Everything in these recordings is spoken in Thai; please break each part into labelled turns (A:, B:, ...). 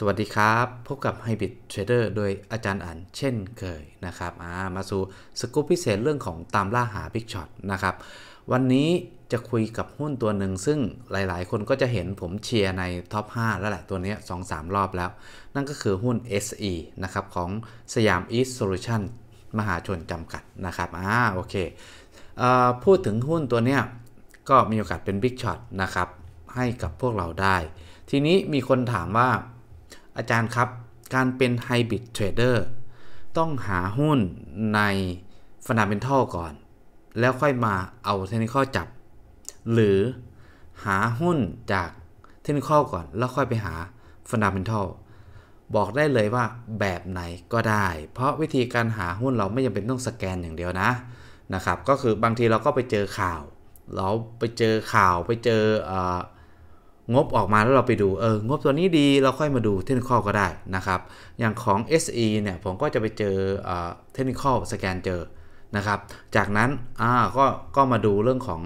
A: สวัสดีครับ พบกับ Hybrid Trader โดยอาจารย์อั๋นเช่นเคยนะครับามาสู่สกู๊ปพิเศษเรื่องของตามล่าหา Big Shot นะครับ วันนี้จะคุยกับหุ้นตัวหนึ่ง ซึ่งหลายๆ คนก็จะเห็นผมเชียร์ในท็อป5แล้วแหละ ตัวนี้ 2-3 รอบแล้ว นั่นก็คือหุ้น SE นะครับของสยามอีสโซลูชันมหาชนจำกัดนะครับ อ่าโอเคเอพูดถึงหุ้นตัวเนี้ยก็มีโอกาสเป็น Big Shot นะครับให้กับพวกเราได้ ทีนี้มีคนถามว่าอาจารย์ครับ การเป็นไฮบริดเทรดเดอร์ต้องหาหุ้นในฟันดาเมนทัลก่อน แล้วค่อยมาเอาเทคนิคอจับ หรือหาหุ้นจากเทคนิคอก่อนแล้วค่อยไปหาฟันดาเมนทัลบอกได้เลยว่าแบบไหนก็ได้ เพราะวิธีการหาหุ้นเราไม่จำเป็นต้องสแกนอย่างเดียวนะนะครับก็คือบางทีเราก็ไปเจอข่าว เราไปเจอข่าวไปเจอองบออกมาแล้วเราไปดูเอองบตัวนี้ดีเราค่อยมาดูเทคนิคก็ได้นะครับ อย่างของ SE เนี่ยผมก็จะไปเจอเทคนิคสแกนเจอนะครับ จากนั้นอ่าก็ก็มาดูเรื่องของ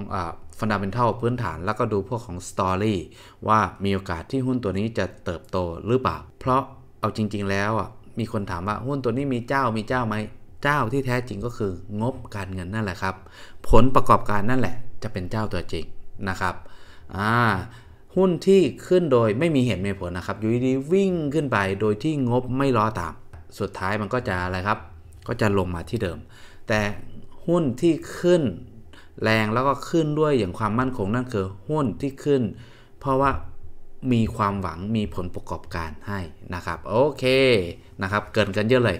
A: ฟันดัมเบเทลพื้นฐานแล้วก็ดูพวกของสตอรี่ว่ามีโอกาสที่หุ้นตัวนี้จะเติบโตหรือเปล่า เพราะเอาจริง ๆ แล้วอ่ะมีคนถามว่าหุ้นตัวนี้มีเจ้ามีเจ้าไหม เจ้าที่แท้จริงก็คืองบการเงินนั่นแหละครับ ผลประกอบการนั่นแหละ จะเป็นเจ้าตัวจริงนะครับอ่าหุ้นที่ขึ้นโดยไม่มีเหตุไมีผลนะครับ อยู่ดีวิ่งขึ้นไปโดยที่งบไม่ล้อตาม สุดท้ายมันก็จะอะไรครับก็จะลงมาที่เดิมแต่หุ้นที่ขึ้นแรงแล้วก็ขึ้นด้วยอย่างความมั่นคงนั่นคือหุ้นที่ขึ้นเพราะว่ามีความหวังมีผลประกอบการให้นะครับ โอเคนะครับเกินกันเยอะเลย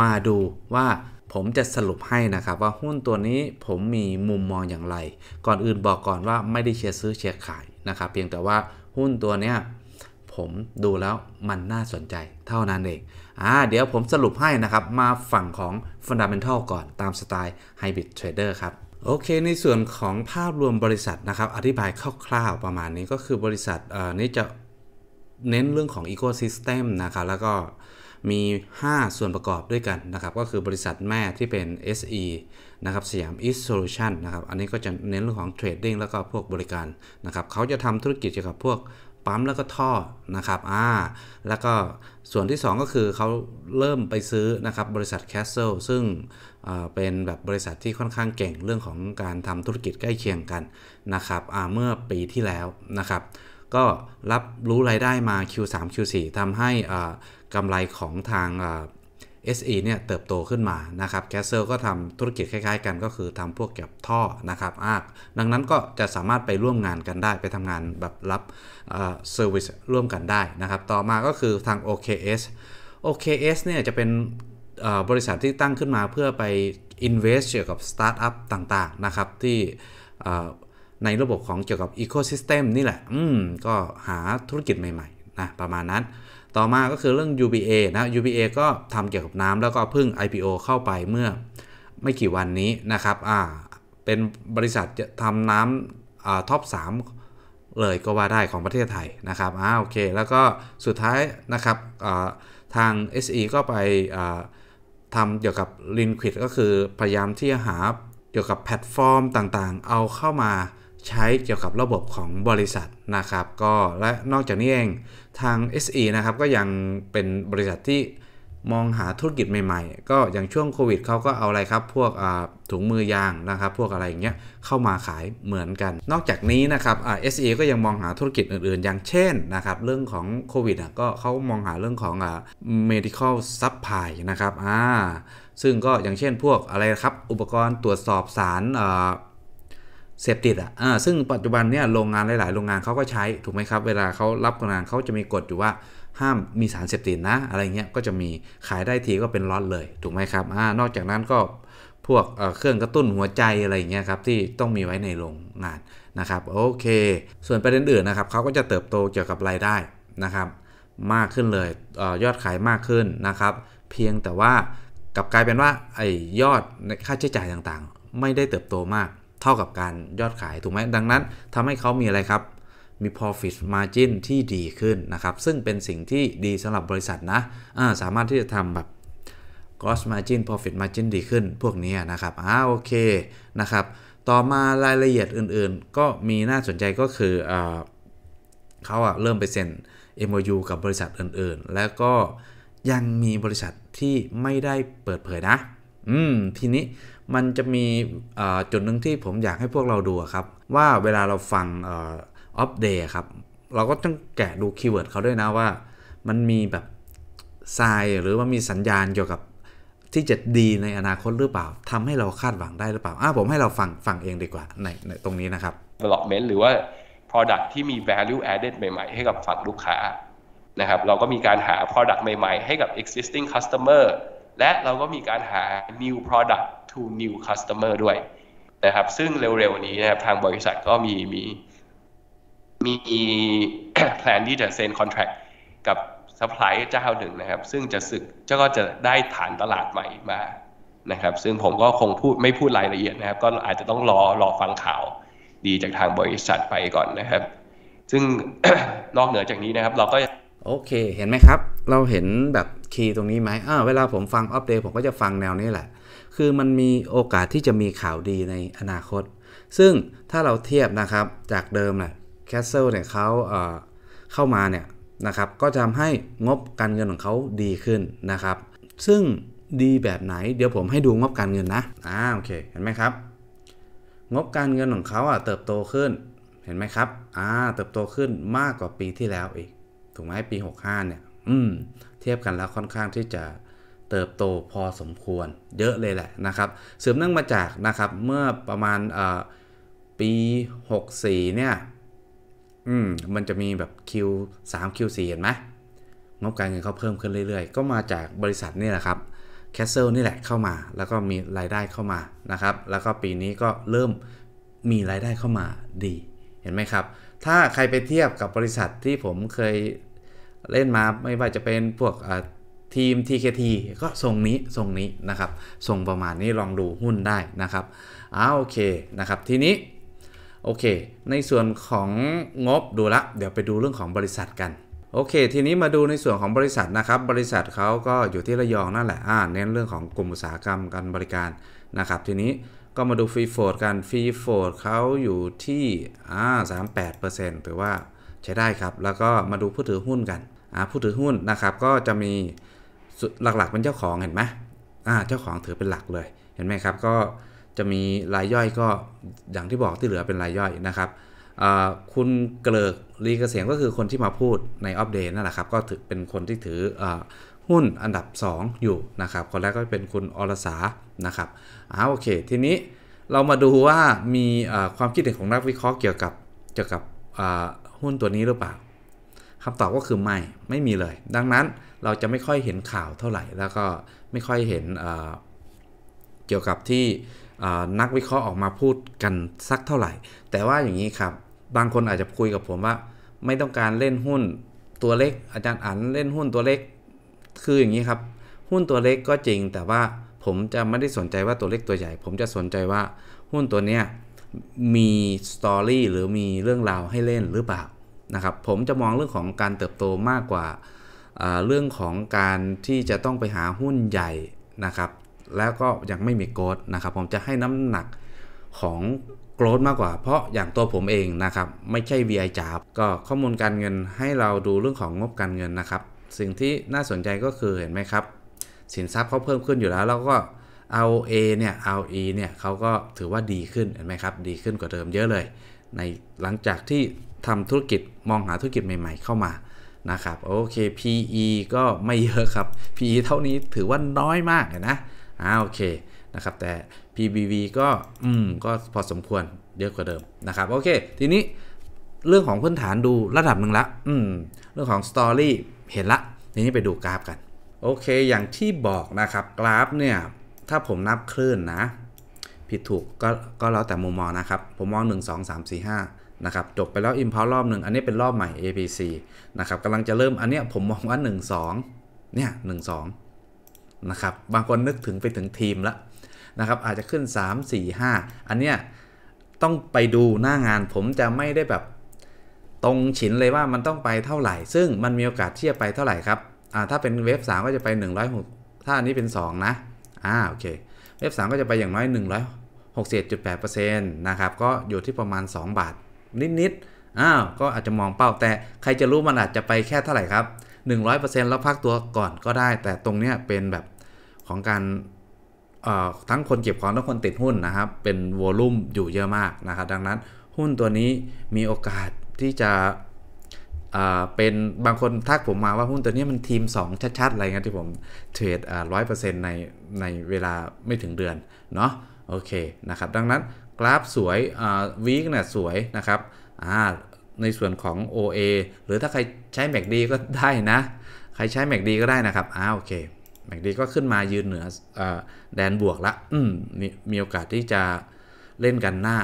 A: มาดูว่าผมจะสรุปให้นะครับว่าหุ้นตัวนี้ผมมีมุมมองอย่างไร ก่อนอื่นบอกก่อนว่าไม่ได้เชียร์ซื้อเชียร์ขายนะครับ เพียงแต่ว่าหุ้นตัวเนี้ยผมดูแล้วมันน่าสนใจเท่านั้นเองอ่าเดี๋ยวผมสรุปให้นะครับมาฝั่งของ Fundamental ก่อนตามสไตล์ Hybrid Trader ครับ โอเค ในส่วนของภาพรวมบริษัทนะครับอธิบายคร่าวๆประมาณนี้ก็คือบริษัทอนี้จะเน้นเรื่องของ Ecosystem นะครับแล้วก็มี 5 ส่วนประกอบด้วยกันนะครับ ก็คือบริษัทแม่ที่เป็น SE นะครับสยามอีสโซลูชันนะครับ อันนี้ก็จะเน้นเรื่องของเทรดดิ้งแล้วก็พวกบริการนะครับเขาจะทำธุรกิจเกี่ยวกับพวกปั๊มแล้วก็ท่อนะครับอ่าแล้วก็ส่วนที่ 2 ก็คือเขาเริ่มไปซื้อนะครับบริษัท Castle ซึ่งเป็นแบบบริษัทที่ค่อนข้างเก่งเรื่องของการทำธุรกิจใกล้เคียงกันนะครับเมื่อปีที่แล้วนะครับก็รับรู้รายได้มา Q3 Q4 ทำให้กำไรของทาง SE เนี่ยเติบโตขึ้นมา นะครับแคสเซิลก็ทำธุรกิจคล้ายๆกันก็คือทำพวกเกี่ยบท่อ นะครับอากดังนั้นก็จะสามารถไปร่วมงานกันได้ไปทำงานแบบรับเซอร์วิสร่วมกันได้นะครับ ต่อมา ก็คือทาง OKS OKS เนี่ยจะเป็นบริษัทที่ตั้งขึ้นมาเพื่อไป invest เกี่ยวกับสตาร์ทอัพต่างๆ นะครับที่ในระบบของเกี่ยวกับ Ecosystem นี่แหละ อืม ก็หาธุรกิจใหม่ๆนะประมาณนั้น ต่อมาก็คือเรื่อง UBA นะ UBA ก็ทำเกี่ยวกับน้ำแล้วก็พึ่ง IPO เข้าไปเมื่อ ไม่กี่วันนี้นะครับอ่าเป็นบริษัทจะทำน้ำอ่าท็อป3เลยก็ว่าได้ของประเทศไทยนะครับอ่าโอเค แล้วก็สุดท้ายนะครับอ่าทาง SE ก็ไปอ่าทำเกี่ยวกับ Liquid ก็คือพยายามที่จะหาเกี่ยวกับแพลตฟอร์มต่างๆ เอาเข้ามาใช้เกี่ยวกับระบบของบริษัทนะครับก็และนอกจากนี้เองทาง SE นะครับก็ยังเป็นบริษัทที่มองหาธุรกิจใหม่ๆ ก็อย่างช่วงโควิด เขาก็เอาอะไรครับ พวกถุงมือยางนะครับ พวกอะไรอย่างเงี้ยเข้ามาขายเหมือนกัน นอกจากนี้นะครับเอสเอก็ยังมองหาธุรกิจอื่นๆ อย่างเช่นนะครับเรื่องของโควิดก็เขามองหาเรื่องของ medical supply นะครับอ่าซึ่งก็อย่างเช่นพวกอะไรครับอุปกรณ์ตรวจสอบสารเสพติดอ่ะอ่ซึ่งปัจจุบันเนี่ยโรงงานหลาย ๆ โรงงานเขาก็ใช้ ถูกไหมครับ เวลาเขารับงานเขาจะมีกฎอยู่ว่าห้ามมีสารเสพติดนะ อะไรเงี้ย ก็จะมีขายได้ทีก็เป็นล็อตเลย ถูกไหมครับอนอกจากนั้นก็พวกเครื่องกระตุ้นหัวใจอะไรเงี้ยครับที่ต้องมีไว้ในโรงงานนะครับ โอเค ส่วนประเด็นอื่นนะครับเขาก็จะเติบโตเกี่ยวกับรายได้นะครับ มากขึ้นเลยยอดขายมากขึ้นนะครับ เพียงแต่ว่ากลับกลายเป็นว่าไอ้ยอดค่าใช้จ่ายต่างๆ ไม่ได้เติบโตมากเท่ากับการยอดขายถูกไหม ดังนั้นทำให้เขามีอะไรครับ มี profit margin ที่ดีขึ้นนะครับ ซึ่งเป็นสิ่งที่ดีสำหรับบริษัทนะาสามารถที่จะทำแบบ gross margin profit margin ดีขึ้นพวกนี้นะครับ อ่า โอเคนะครับ ต่อมารายละเอียดอื่นๆ ก็มีน่าสนใจก็คืออเขาอะเริ่มไปเซ็น MOU กับบริษัทอื่นๆ แล้วก็ยังมีบริษัทที่ไม่ได้เปิดเผยนะอืม ทีนี้มันจะมีจุดหนึ่งที่ผมอยากให้พวกเราดูครับ ว่าเวลาเราฟังอัปเดตครับเราก็ต้องแกะดูคีย์เวิร์ดเขาด้วยนะว่า มันมีแบบทรายหรือว่ามีสัญญาณเกี่ยวกับที่จะดีในอนาคตหรือเปล่า ทำให้เราคาดหวังได้หรือเปล่า อ่ะผมให้เราฟัง ฟังเองดีกว่าในในตรงนี้นะครับ development หรือว่า product ที่มี value added ใหม่ๆ ให้กับฝั่งลูกค้านะครับเราก็มีการหา product ใหม่ๆให้กับ existing customer และเราก็มีการหา new product to new customer ด้วยนะครับซึ่งเร็วๆนี้นะครับ ทางบริษัทก็มีมีมีแผนที่จะเซ็นคอนแท t กับซัพพลายเจ้าหนึ่งนะครับ ซึ่งจะสึกเจ้าก็จะได้ฐานตลาดใหม่มานะครับ ซึ่งผมก็คงพูดไม่พูดรายละเอียดนะครับ ก็อาจจะต้องรอรอฟังข่าวดีจากทางบริษัทไปก่อนนะครับ ซึ่งนอกเหนือจากนี้นะครับ เราก็โอเคเห็นไหมครับเราเห็นแบบคีย์ตรงนี้ไหมเวลาผมฟังอัปเดตผมก็จะฟังแนวนี้แหละ คือมันมีโอกาสที่จะมีข่าวดีในอนาคต ซึ่งถ้าเราเทียบนะครับจากเดิมแหละแคสเซิลเนี่ยเขาเเข้ามาเนี่ยนะครับก็จะทำให้งบการเงินของเขาดีขึ้นนะครับ ซึ่งดีแบบไหนเดี๋ยวผมให้ดูงบการเงินนะ อ่าโอเคเห็นไหมครับงบการเงินของเขาอ่ะเติบโตขึ้นเห็นไหมครับ อ่าเติบโตขึ้นมากกว่าปีที่แล้วอีกถูกไหมปี65เนี่ยอืมเทียบกันแล้วค่อนข้างที่จะเติบโตพอสมควรเยอะเลยแหละนะครับสืบเนื่องมาจากนะครับ เมื่อประมาณปี 64 เนี่ยอืมมันจะมีแบบ Q3 Q4 เห็นไหมงบการเงินเขาเพิ่มขึ้นเรื่อยๆ ก็มาจากบริษัทนี่แหละครับ Castle นี่แหละเข้ามา แล้วก็มีรายได้เข้ามานะครับแล้วก็ปีนี้ก็เริ่มมีรายได้เข้ามาดี เห็นไหมครับ ถ้าใครไปเทียบกับบริษัทที่ผมเคยเล่นมาไม่ว่าจะเป็นพวกทีม TKT ก็ทรงนี้ทรงนี้นะครับทรงประมาณนี้ลองดูหุ้นได้นะครับอ้าโอเคนะครับทีนี้โอเค ในส่วนของงบดูละเดี๋ยวไปดูเรื่องของบริษัทกันโอเค ทีนี้มาดูในส่วนของบริษัทนะครับ บริษัทเขาก็อยู่ที่ระยองนั่นแหละอ่าเน้นเรื่องของกลุ่มอุตสาหกรรมการบริการนะครับ ทีนี้ก็มาดูฟรีโฟดกันฟรีโฟดเขาอยู่ที่อ่าสามแปดเปอร์เซ็นต์ถือว่าใช้ได้ครับ แล้วก็มาดูผู้ถือหุ้นกันผู้ถือหุ้นนะครับ ก็จะมีหลักๆเป็นเจ้าของเห็นไหมเจ้าของถือเป็นหลักเลย เห็นไหมครับ ก็จะมีรายย่อยก็อย่างที่บอกที่เหลือเป็นรายย่อยนะครับ คุณเกลิกรีกเกษียงก็คือคนที่มาพูดในอัปเดตนั่นแหละครับ ก็ถือเป็นคนที่ถือหุ้นอันดับ 2 อยู่นะครับ คนแรกก็เป็นคุณอรสานะครับ อ่าโอเค ทีนี้เรามาดูว่ามีความคิดเห็นของนักวิเคราะห์เกี่ยวกับ เกี่ยวกับหุ้นตัวนี้หรือเปล่าคำตอบก็คือไม่ ไม่มีเลย ดังนั้นเราจะไม่ค่อยเห็นข่าวเท่าไหร่ แล้วก็ไม่ค่อยเห็นเกี่ยวกับที่นักวิเคราะห์ออกมาพูดกันสักเท่าไหร่ แต่ว่าอย่างนี้ครับ บางคนอาจจะคุยกับผมว่าไม่ต้องการเล่นหุ้นตัวเล็ก อาจารย์อันเล่นหุ้นตัวเล็ก คืออย่างนี้ครับ หุ้นตัวเล็กก็จริง แต่ว่าผมจะไม่ได้สนใจว่าตัวเล็กตัวใหญ่ ผมจะสนใจว่าหุ้นตัวเนี้ยมีสตอรี่หรือมีเรื่องราวให้เล่นหรือเปล่านะครับผมจะมองเรื่องของการเติบโตมากกว่าเรื่องของการที่จะต้องไปหาหุ้นใหญ่นะครับ แล้วก็ยังไม่มีโกดนะครับ ผมจะให้น้ำหนักของโกรดมากกว่า เพราะอย่างตัวผมเองนะครับไม่ใช่ VI จาบก็ข้อมูลการเงินให้เราดูเรื่องของงบการเงินนะครับ สิ่งที่น่าสนใจก็คือเห็นไหมครับสินทรัพย์เขาเพิ่มขึ้นอยู่แล้วแล้วก็เอ a เนี่ย r อ e เนี่ยเขาก็ถือว่าดีขึ้นเห็นไหมครับดีขึ้นกว่าเดิมเยอะเลย ในหลังจากที่ทำธุรกิจมองหาธุรกิจใหม่ๆเข้ามานะครับโอเค PE ก็ไม่เยอะครับ PE เท่านี้ถือว่าน้อยมากเลยนะอ่าโอเคนะครับ แต่ PBV ก็อืมก็พอสมควรเยอะกว่าเดิมนะครับโอเคทีนี้เรื่องของพื้นฐานดูระดับหนึ่งละอืม เรื่องของสตอรี่เห็นละทีนี้ไปดูกราฟกันโอเค อย่างที่บอกนะครับกราฟเนี่ยถ้าผมนับคลื่นนะ ผิดถูกก็ก็แล้วแต่มุมมองนะครับ ผมมอง 1 2 3 4 5นะครับจบไปแล้วอิมพาวรอบหนึ่งอันนี้เป็นรอบใหม่ ABC นะครับกำลังจะเริ่มอันเนี้ยผมมองว่า 1 2เนี่ย1 2 นะครับ บางคนนึกถึงไปถึงทีมละนะครับ อาจจะขึ้น 3 4 5 อันเนี้ยต้องไปดูหน้างาน ผมจะไม่ได้แบบตรง ฉินเลยว่ามันต้องไปเท่าไหร่ ซึ่งมันมีโอกาสที่จะไปเท่าไหร่ครับอ่าถ้าเป็นเวฟ3ก็จะไป 106 ถ้าอันนี้เป็น 2 นะอ่าโอเคเว็บสก็จะไปอย่างน้อย 167.8%นะครับก็อยู่ที่ประมาณ 2 บาท นิดๆอ้าวก็อาจจะมองเป้าแต่ใครจะรู้มันอาจจะไปแค่เท่าไหร่ครับ 100%แล้วพักตัวก่อนก็ได้ แต่ตรงเนี้ยเป็นแบบของการทั้งคนเก็บของทั้งคนติดหุ้นนะครับเป็นวอลุ่มอยู่เยอะมากนะครับดังนั้นหุ้นตัวนี้มีโอกาสที่จะเป็นบางคนทักผมมาว่าหุ้นตัวนี้มันทีม 2ชัดๆ อะไรเงี้ยที่ผม เทรดร้อยเปอร์เซ็นต์ในในเวลาไม่ถึงเดือนเนาะโอเคนะครับ ดังนั้นกราฟสวยวีคเนี่ยสวย นะครับในส่วนของ OA หรือถ้าใครใช้ MACD ก็ได้นะ ใครใช้ MACD ก็ได้นะครับอ้าโอเค MACD ก็ขึ้นมายืนเหนืออแดนบวกละอืมมีโอกาสที่จะเล่นกันหน้า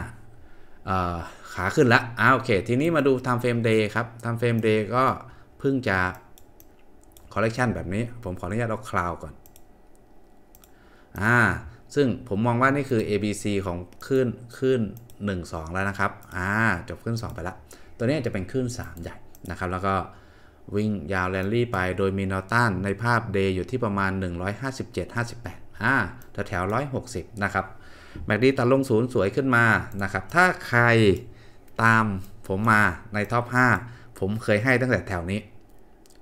A: ขาขึ้นละอ้าโอเค ทีนี้มาดู time frame day ครับ time frame day ก็เพิ่งจะ collection แบบนี้ ผมขออนุญาตเอาคลาวก่อน อ่า ซึ่งผมมองว่านี่คือ ABC ของขึ้นขึ้น 1 2 แล้วนะครับ อ่าจบขึ้น 2 ไปละตัวนี้จะเป็นขึ้น 3 ใหญ่นะครับ แล้วก็วิ่งยาวแรนลี่ไปโดยมีนอตันในภาพ day อยู่ที่ประมาณ 157 58อ่า แถวๆ160 นะครับแมคดีตัดลงศูนย์สวยขึ้นมานะครับ ถ้าใครตามผมมาในท็อป 5 ผมเคยให้ตั้งแต่แถวนี้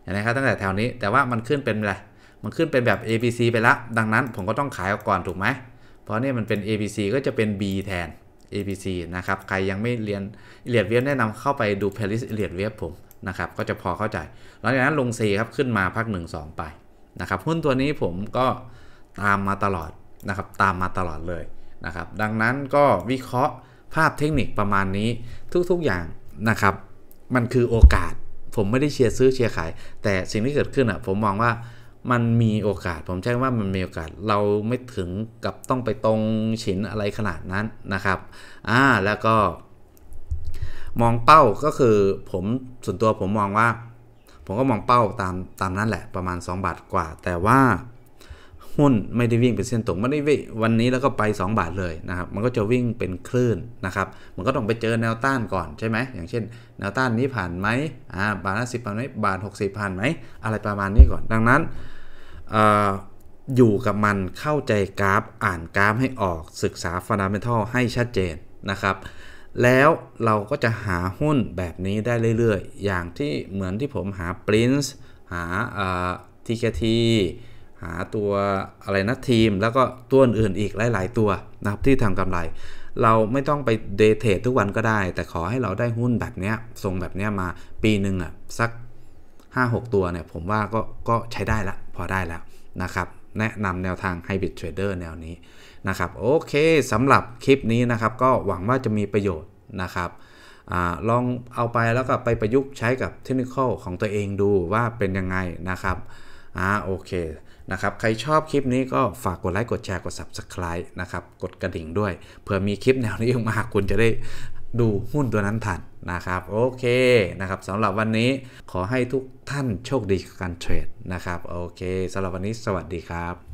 A: เห็นไหมครับตั้งแต่แถวนี้ แต่ว่ามันขึ้นเป็นอะไร มันขึ้นเป็นแบบ ABC ไปละ ดังนั้นผมก็ต้องขายออกก่อน ถูกไหม เพราะนี่มันเป็น ABC ก็จะเป็น B แทน ABC นะครับ ใครยังไม่เรียนเลียดเวฟแนะนำเข้าไปดูเพลิสเลียดเวฟผมนะครับก็จะพอเข้าใจหลังจากนั้นลง C ครับขึ้นมาพัก1 2ไปนะครับหุ้นตัวนี้ผมก็ตามมาตลอดนะครับตามมาตลอดเลยนะครับดังนั้นก็วิเคราะห์ภาพเทคนิคประมาณนี้ทุกๆอย่างนะครับ มันคือโอกาสผมไม่ได้เชียร์ซื้อเชียร์ขายแต่สิ่งที่เกิดขึ้นอ่ะผมมองว่ามันมีโอกาส ผมใช้ว่ามันมีโอกาสเราไม่ถึงกับต้องไปตรงฉินอะไรขนาดนั้นนะครับอ่าแล้วก็ มองเป้าก็คือผมส่วนตัวผมมองว่า ผมก็มองเป้าตามตามนั้นแหละ ประมาณ 2 บาทกว่า แต่ว่าหุ้นไม่ได้วิ่ง เป็นเส้นตรงไม่ได้วิ่งวันนี้แล้วก็ไป 2 บาทเลยนะครับมันก็จะวิ่งเป็นคลื่นนะครับ มันก็ต้องไปเจอแนวต้านก่อนใช่ไหมอย่างเช่น แนวต้านนี้ผ่านไหมอ่าบาทห้าสิบผ่านไหมบาทหกสิบผ่านไหมอะไรประมาณนี้ก่อนดังนั้น อยู่กับมันเข้าใจกราฟอ่านกราฟให้ออกศึกษาฟันดัมเบลให้ชัดเจน นะครับ แล้วเราก็จะหาหุ้นแบบนี้ได้เรื่อยๆ อย่างที่เหมือนที่ผมหาปรินซ์หาที TKT หา ตัวอะไร นะ ทีมแล้วก็ตัวอื่นอีกหลาย ๆ ตัว นะ ครับ ที่ทำกำไร เราไม่ต้องไป เดเทรดทุกวันก็ได้ แต่ขอให้เราได้หุ้นแบบนี้ทรง แบบนี้มาปีหนึ่งอ่ะ สัก 5-6 ตัว เนี่ย ผมว่า ก็ ก็ใช้ได้ละพอได้แล้ว นะ ครับ แนะนำแนวทาง Hybrid Trader แนวนี้ นะครับโอเคสำหรับคลิปนี้นะครับก็หวังว่าจะมีประโยชน์นะครับอลองเอาไปแล้วก็ไปประยุกต์ใช้กับเทคนิคของตัวเองดูว่าเป็นยังไงนะครับอ่าโอเคนะครับใครชอบคลิปนี้ก็ฝากกดไลค์กดแชร์กด Subscribe นะครับกดกระดิ่งด้วยเผื่อมีคลิปแนวนี้ออกมาคุณจะได้ดูหุ้นตัวนั้นทันนะครับโอเคนะครับสำหรับวันนี้ขอให้ทุกท่านโชคดีกับการเทรดนะครับโอเคสำหรับวันนี้สวัสดีครับ